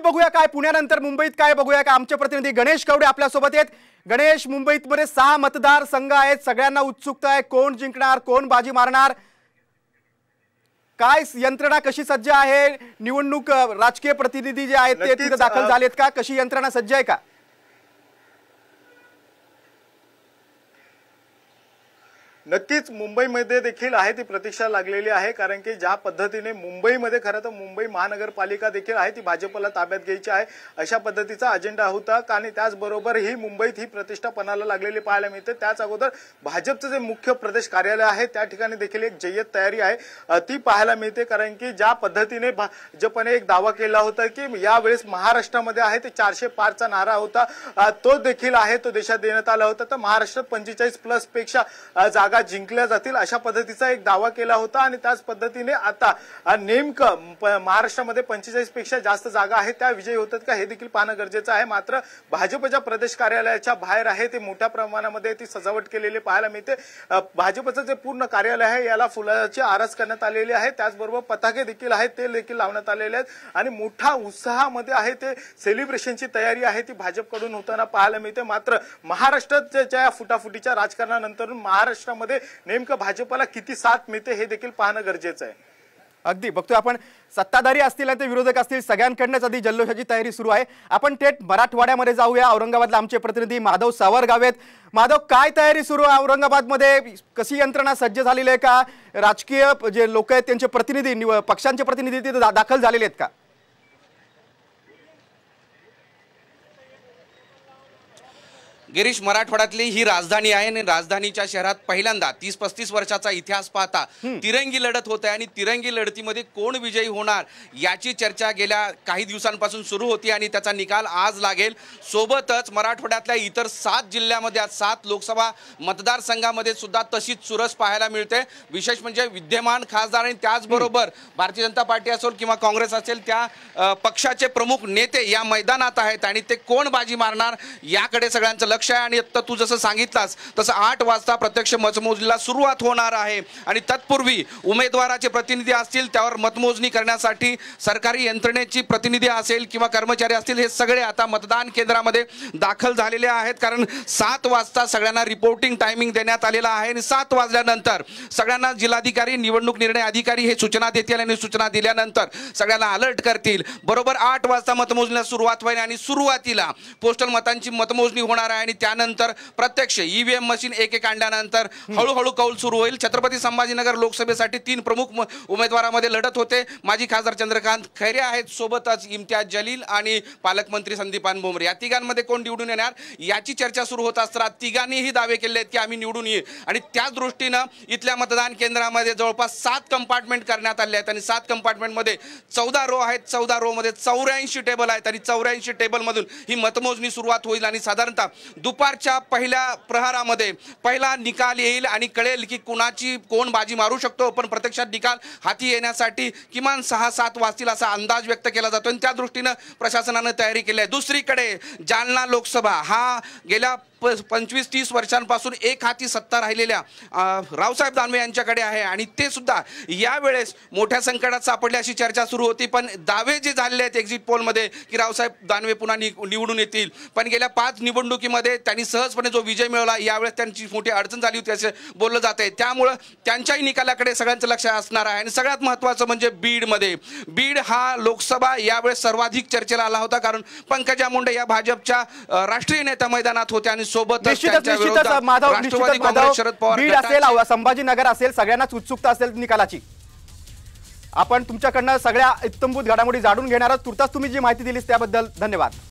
मुंबईत बघूया काय पुण्यानंतर मुंबईत काय बघूया का आमचे प्रतिनिधी गणेश कवडे सोबत आहेत गणेश मुंबईत मध्ये सहा मतदार संघ आहेत सगळ्यांना उत्सुकता आहे कोण जिंकणार कोण बाजी मारणार काय यंत्रणा कशी सज्ज आहे निवडणूक राजकीय प्रतिनिधी जे आहेत ते तिथे दाखल झालेत का कशी यंत्रणा सज्ज आहे का नक्कीच मुंबईमध्ये देखील आहे ती प्रतीक्षा लागलेली आहे कारण की ज्या पद्धतीने मुंबईमध्ये खरं तर मुंबई महानगरपालिका देखील आहे ती भाजपला ताब्यात घ्यायची आहे अशा पद्धतीचा अजेंडा होता आणि त्याचबरोबर ही मुंबईत ही प्रतिष्ठा पणाला लागलेली पाहायला मिळते त्याच अगोदर भाजपचं जे मुख्य प्रदेश कार्यालय आहे त्या ठिकाणी देखील एक जय्यत तयारी आहे ती पाहायला मिळते कारण की ज्या पद्धतीने भाजपने एक दावा केला होता की यावेळेस महाराष्ट्रामध्ये आहे ते चारशे पाचचा नारा होता तो देखील आहे तो देशात देण्यात आला होता तर महाराष्ट्रात पंचेचाळीस प्लस पेक्षा जागा जिंकल्या जातील अशा पद्धतीचा एक दावा केला होता आणि त्याच पद्धतीने आता नेमकं महाराष्ट्रामध्ये पंचेचाळीस पेक्षा जास्त जागा आहेत त्या विजयी होतात का हे देखील पाहणं गरजेचं आहे मात्र भाजपच्या प्रदेश कार्यालयाच्या बाहेर आहे ते मोठ्या प्रमाणामध्ये ती सजावट केलेली पाहायला मिळते भाजपचं जे पूर्ण कार्यालय आहे याला फुलाची आरास करण्यात आलेली आहे त्याचबरोबर पताके देखील आहेत ते देखील लावण्यात आलेले आहेत आणि मोठा उत्साहामध्ये आहे ते सेलिब्रेशनची तयारी आहे ती भाजपकडून होताना पाहायला मिळते मात्र महाराष्ट्राच्या फुटाफुटीच्या राजकारणानंतर महाराष्ट्रामध्ये मध्ये नेमकं भाजपला किती साथ मिळते हे देखील पाहणं गरजेचं आहे अगदी बघतोय आपण सत्ताधारी असतील आणि ते विरोधक असतील सगळ्यांकडनंच आधी जल्लोषाची तयारी सुरू आहे आपण थेट मराठवाड्यामध्ये जाऊया औरंगाबादला आमचे प्रतिनिधी माधव सावरगाव आहेत माधव काय तयारी सुरू आहे औरंगाबादमध्ये कशी यंत्रणा सज्ज झालेली आहे का राजकीय जे लोक आहेत त्यांचे प्रतिनिधी पक्षांचे प्रतिनिधी तिथे दाखल झालेले आहेत का गिरीश मराठवाड्यातली ही राजधानी आहे आणि राजधानीच्या शहरात पहिल्यांदा तीस पस्तीस वर्षाचा इतिहास पाहता तिरंगी लढत होत आहे आणि तिरंगी लढतीमध्ये कोण विजयी होणार याची चर्चा गेल्या काही दिवसांपासून सुरू होती आणि त्याचा निकाल आज लागेल सोबतच मराठवाड्यातल्या इतर सात जिल्ह्यामध्ये आज सात लोकसभा मतदारसंघामध्ये सुद्धा तशीच चुरस पाहायला मिळते विशेष म्हणजे विद्यमान खासदार आणि त्याचबरोबर भारतीय जनता पार्टी असेल किंवा काँग्रेस असेल त्या पक्षाचे प्रमुख नेते या मैदानात आहेत आणि ते कोण बाजी मारणार याकडे सगळ्यांचं लक्ष आहे आणि आत्ता तू जसं सांगितलास तसं आठ वाजता प्रत्यक्ष मतमोजणीला सुरुवात होणार आहे आणि तत्पूर्वी उमेदवाराचे प्रतिनिधी असतील त्यावर मतमोजणी करण्यासाठी सरकारी यंत्रणेची प्रतिनिधी असेल किंवा कर्मचारी असतील हे सगळे आता मतदान केंद्रामध्ये दाखल झालेले आहेत कारण सात वाजता सगळ्यांना रिपोर्टिंग टायमिंग देण्यात आलेला आहे आणि सात वाजल्यानंतर सगळ्यांना जिल्हाधिकारी निवडणूक निर्णय अधिकारी हे सूचना देतील आणि सूचना दिल्यानंतर सगळ्यांना अलर्ट करतील बरोबर आठ वाजता मतमोजण्यास सुरुवात होईल आणि सुरुवातीला पोस्टल मतांची मतमोजणी होणार आहे आणि त्यानंतर प्रत्यक्ष ईव्हीएम मशीन एक एक आणल्यानंतर हळूहळू कौल सुरू होईल छत्रपती संभाजीनगर लोकसभेसाठी तीन प्रमुख उमेदवारामध्ये लढत होते माजी खासदार चंद्रकांत खैरे आहेत सोबतच इम्तियाज जलील आणि पालकमंत्री संदीपान भोमरे या तिघांमध्ये कोण निवडून येणार याची चर्चा सुरू होत असताना तिघांनीही दावे केले आहेत की आम्ही निवडून येईल आणि त्याच दृष्टीनं इथल्या मतदान केंद्रामध्ये जवळपास सात कंपार्टमेंट करण्यात आले आहेत आणि सात कंपार्टमेंटमध्ये चौदा रो आहेत चौदा रो मध्ये चौऱ्याऐंशी टेबल आहेत आणि चौऱ्याऐंशी टेबलमधून ही मतमोजणी सुरुवात होईल आणि साधारणतः दुपारच्या पहिल्या प्रहारामध्ये पहिला निकाल येईल आणि कळेल की कोणाची कोण बाजी मारू शकतो पण प्रत्यक्षात निकाल हाती येण्यासाठी किमान सहा सात वाजतील असा अंदाज व्यक्त केला जातो आणि त्या दृष्टीनं प्रशासनानं तयारी केली आहे दुसरीकडे जालना लोकसभा हा गेल्या प पंचवीस तीस वर्षांपासून एक हाती सत्ता राहिलेल्या रावसाहेब दानवे यांच्याकडे आहे आणि ते सुद्धा यावेळेस मोठ्या संकटात सापडले अशी चर्चा सुरू होती पण दावे जे झालेले आहेत एक्झिट पोलमध्ये की रावसाहेब दानवे पुन्हा नि निवडून येतील पण गेल्या पाच निवडणुकीमध्ये त्यांनी सहजपणे जो विजय मिळवला यावेळेस त्यांची मोठी अडचण झाली होती असे बोललं जात आहे त्यामुळं त्यांच्याही निकालाकडे सगळ्यांचं लक्ष असणार आहे आणि सगळ्यात महत्त्वाचं म्हणजे बीडमध्ये बीड हा लोकसभा यावेळेस सर्वाधिक चर्चेला आला होता कारण पंकजा मुंडे या भाजपच्या राष्ट्रीय नेत्या मैदानात होत्या आणि सोबत निश्चितच निश्चितच माधव माधव बीड असेल संभाजीनगर असेल सगळ्यांनाच उत्सुकता असेल निकालाची आपण तुमच्याकडनं सगळ्या इत्तंभूत घडामोडी जाणून घेणार आहोत तुर्तास तुम्ही जी माहिती दिलीस त्याबद्दल धन्यवाद